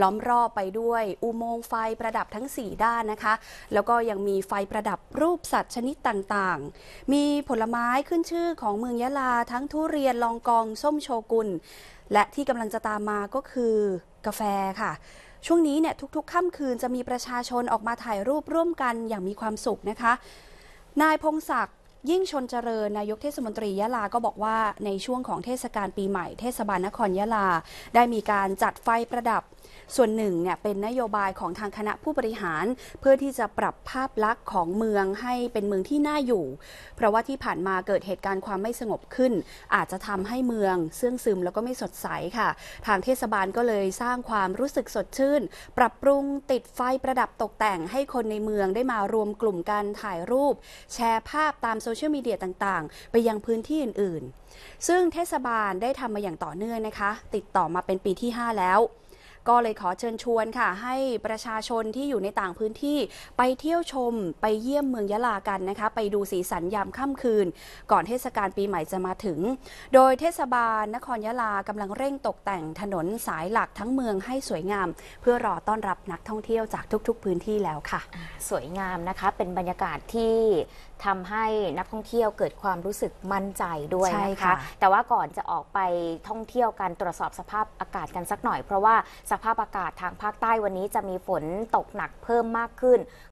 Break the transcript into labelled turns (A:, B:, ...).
A: ล้อมรอบไปด้วยอุโมงค์ไฟประดับทั้ง 4 ด้านนะคะ แล้วก็ยังมีไฟประดับรูปสัตว์ชนิดต่างๆ มีผลไม้ขึ้นชื่อของเมืองยะลาทั้งทุเรียน ลองกอง ส้มโชกุน และที่กำลังจะตามมาก็คือกาแฟค่ะ ช่วงนี้เนี่ย ทุกๆค่ำคืนจะมีประชาชนออกมาถ่ายรูปร่วมกันอย่างมีความสุขนะคะ นายพงศักดิ์ยิ่งชนเจริญนายกเทศมนตรียะลา ก็บอกว่าในช่วงของเทศกาลปีใหม่เทศบาลนครยะลา ได้มีการจัดไฟประดับส่วนหนึ่งเนี่ยเป็นนโยบายของทางคณะผู้บริหาร เพื่อที่จะปรับภาพลักษณ์ของเมืองให้เป็นเมืองที่น่าอยู่ เพราะว่าที่ผ่านมาเกิดเหตุการณ์ความไม่สงบขึ้น อาจจะทำให้เมืองเสื่องซึมแล้วก็ไม่สดใสค่ะ ทางเทศบาลก็เลยสร้างความรู้สึกสดชื่น ปรับปรุงติดไฟประดับตกแต่งให้คนในเมืองได้มารวมกลุ่มกันถ่ายรูป แชร์ภาพตามโซเชียลมีเดียต่างๆไปยังพื้นที่อื่นๆ ซึ่งเทศบาลได้ทำมาอย่างต่อเนื่องนะคะ ติดต่อมาเป็นปีที่ 5 แล้วก็เลยขอเชิญชวนค่ะให้ประชาชนที่อยู่ในต่างพื้นที่ไปเที่ยวชมไปเยี่ยมเมืองยะลากันนะคะไปดูสีสันยามค่ำคืน ก่อนเทศกาลปีใหม่จะมาถึง โดยเทศบาลนครยะลากำลังเร่งตกแต่งถนนสายหลักทั้งเมืองให้สวยงาม เพื่อรอต้อนรับนักท่องเที่ยวจากทุก ๆ พื้นที่แล้วค่ะ สวยงามนะคะ เป็น
B: บรรยากาศที่ทำให้นักท่องเที่ยวเกิดความรู้สึกมั่นใจด้วยนะคะแต่ว่าก่อนจะออกไปท่องเที่ยวกันตรวจสอบสภาพอากาศกันสักหน่อยเพราะว่าสภาพอากาศทางภาคใต้วันนี้จะมีฝนตกหนักเพิ่มมากขึ้น